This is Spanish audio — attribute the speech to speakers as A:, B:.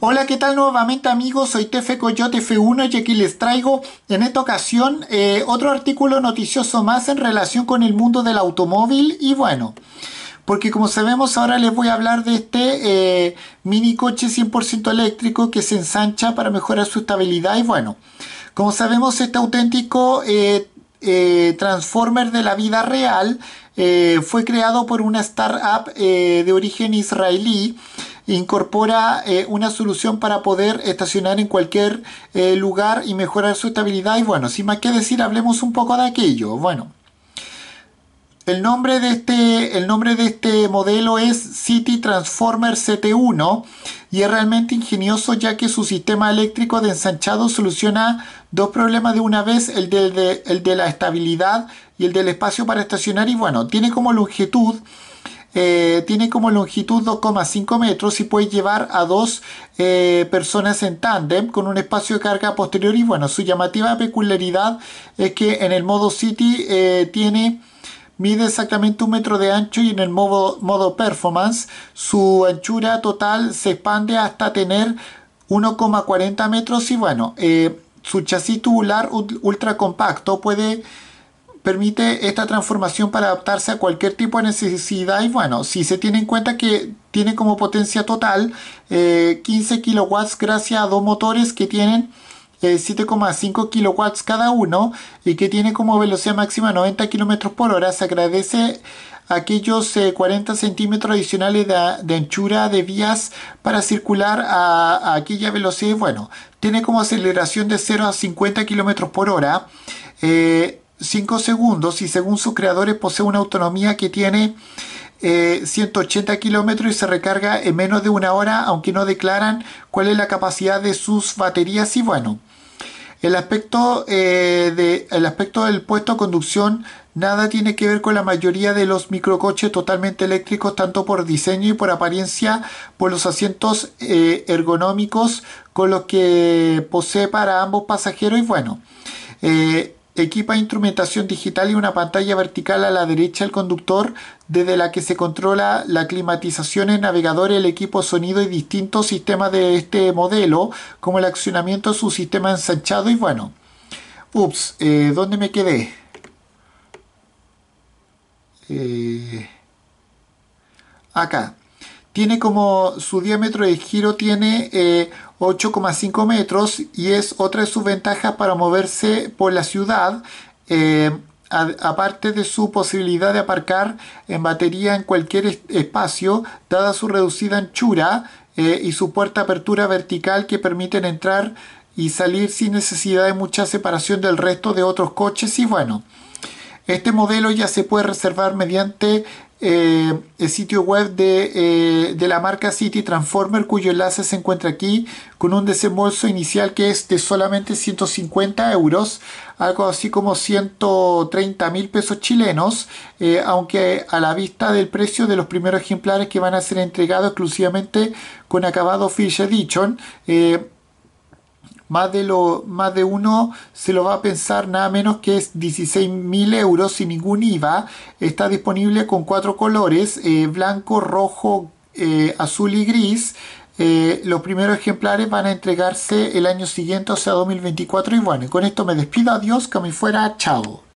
A: Hola, ¿qué tal nuevamente amigos? Soy Tefe Coyote F1 y aquí les traigo en esta ocasión eh, otro artículo noticioso más en relación con el mundo del automóvil y bueno, porque como sabemos ahora les voy a hablar de este eh, mini coche 100% eléctrico que se ensancha para mejorar su estabilidad y bueno, como sabemos este auténtico eh, transformer de la vida real fue creado por una startup de origen israelí incorpora eh, una solución para poder estacionar en cualquier eh, lugar y mejorar su estabilidad. Y bueno, sin más que decir, hablemos un poco de aquello. Bueno, el nombre de este, el nombre de este modelo es City Transformer CT1 y es realmente ingenioso ya que su sistema eléctrico de ensanchado soluciona dos problemas de una vez, el el de la estabilidad y el del espacio para estacionar. Y bueno, tiene como longitud eh, tiene como longitud 2,5 metros y puede llevar a dos eh, personas en tándem con un espacio de carga posterior. Y bueno, su llamativa peculiaridad es que en el modo City eh, tiene mide exactamente un metro de ancho y en el modo, modo performance su anchura total se expande hasta tener 1,40 metros y bueno, su chasis tubular ultra compacto puede permite esta transformación para adaptarse a cualquier tipo de necesidad y bueno, si se tiene en cuenta que tiene como potencia total 15 eh, kilowatts gracias a dos motores que tienen 7,5 eh, kilowatts cada uno y que tiene como velocidad máxima 90 km por hora, se agradece aquellos 40 eh, centímetros adicionales de, anchura de vías para circular a, aquella velocidad. Bueno, tiene como aceleración de 0 a 50 km por hora. Eh, 5 segundos y según sus creadores posee una autonomía que tiene 180 eh, kilómetros y se recarga en menos de una hora, aunque no declaran cuál es la capacidad de sus baterías y bueno. El aspecto, eh, el aspecto del puesto de conducción nada tiene que ver con la mayoría de los microcoches totalmente eléctricos, tanto por diseño y por apariencia, por los asientos eh, ergonómicos con los que posee para ambos pasajeros y bueno. Eh, se equipa instrumentación digital y una pantalla vertical a la derecha del conductor desde la que se controla la climatización, el navegador, el equipo sonido y distintos sistemas de este modelo, como el accionamiento, su sistema ensanchado y bueno. Ups, eh, ¿dónde me quedé? Eh, acá tiene como su diámetro de giro tiene 8,5 eh, metros y es otra de sus ventajas para moverse por la ciudad. Eh, aparte de su posibilidad de aparcar en batería en cualquier espacio, dada su reducida anchura eh, y su puerta apertura vertical que permiten entrar y salir sin necesidad de mucha separación del resto de otros coches y bueno, este modelo ya se puede reservar mediante eh, el sitio web eh, de, la marca City Transformer, cuyo enlace se encuentra aquí, con un desembolso inicial que es de solamente 150 euros, algo así como 130 mil pesos chilenos, eh, aunque a la vista del precio de los primeros ejemplares que van a ser entregados exclusivamente con acabado Fish Edition, más de, lo, más de uno se lo va a pensar nada menos que es 16.000 euros sin ningún IVA. Está disponible con cuatro colores, eh, blanco, rojo, eh, azul y gris. Eh, los primeros ejemplares van a entregarse el año siguiente, o sea 2024. Y bueno, con esto me despido. Adiós, que me fuera. Chao.